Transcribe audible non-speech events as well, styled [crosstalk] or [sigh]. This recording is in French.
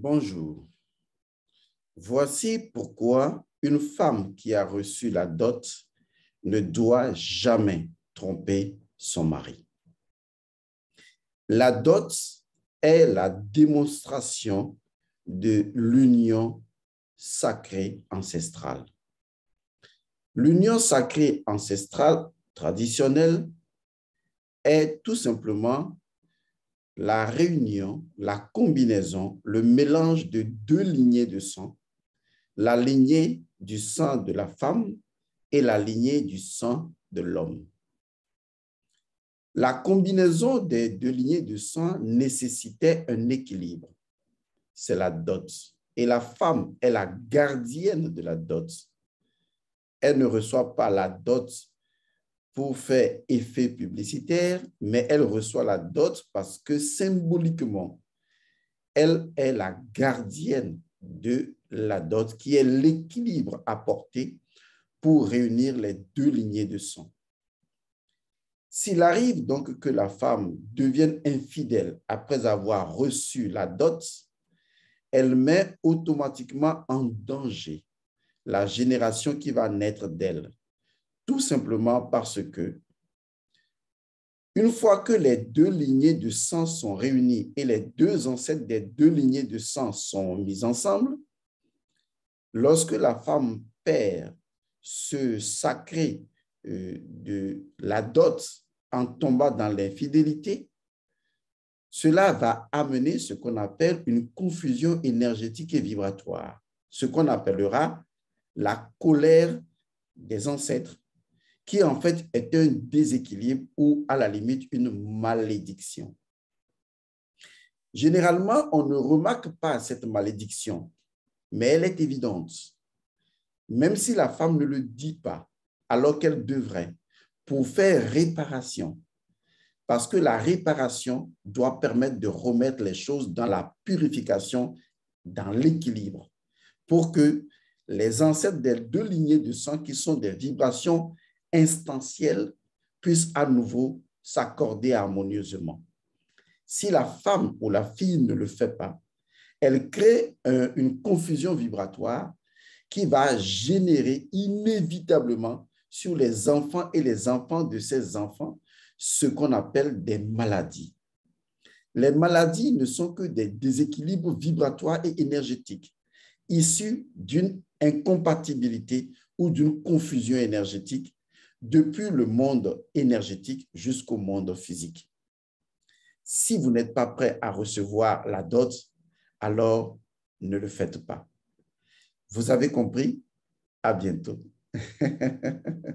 Bonjour. Voici pourquoi une femme qui a reçu la dot ne doit jamais tromper son mari. La dot est la démonstration de l'union sacrée ancestrale. L'union sacrée ancestrale traditionnelle est tout simplement la réunion, la combinaison, le mélange de deux lignées de sang, la lignée du sang de la femme et la lignée du sang de l'homme. La combinaison des deux lignées de sang nécessitait un équilibre. C'est la dot. Et la femme est la gardienne de la dot. Elle ne reçoit pas la dot pour faire effet publicitaire, mais elle reçoit la dot parce que symboliquement, elle est la gardienne de la dot, qui est l'équilibre apporté pour réunir les deux lignées de sang. S'il arrive donc que la femme devienne infidèle après avoir reçu la dot, elle met automatiquement en danger la génération qui va naître d'elle. Tout simplement parce que une fois que les deux lignées de sang sont réunies et les deux ancêtres des deux lignées de sang sont mises ensemble, lorsque la femme perd ce sacré euh, de la dot en tombant dans l'infidélité, cela va amener ce qu'on appelle une confusion énergétique et vibratoire, ce qu'on appellera la colère des ancêtres qui en fait est un déséquilibre ou à la limite une malédiction. Généralement, on ne remarque pas cette malédiction, mais elle est évidente. Même si la femme ne le dit pas, alors qu'elle devrait, pour faire réparation, parce que la réparation doit permettre de remettre les choses dans la purification, dans l'équilibre, pour que les ancêtres des deux lignées de sang qui sont des vibrations instantielle puisse à nouveau s'accorder harmonieusement. Si la femme ou la fille ne le fait pas, elle crée euh, une confusion vibratoire qui va générer inévitablement sur les enfants et les enfants de ces enfants ce qu'on appelle des maladies. Les maladies ne sont que des déséquilibres vibratoires et énergétiques issus d'une incompatibilité ou d'une confusion énergétique depuis le monde énergétique jusqu'au monde physique. Si vous n'êtes pas prêt à recevoir la dot, alors ne le faites pas. Vous avez compris À bientôt. [laughs]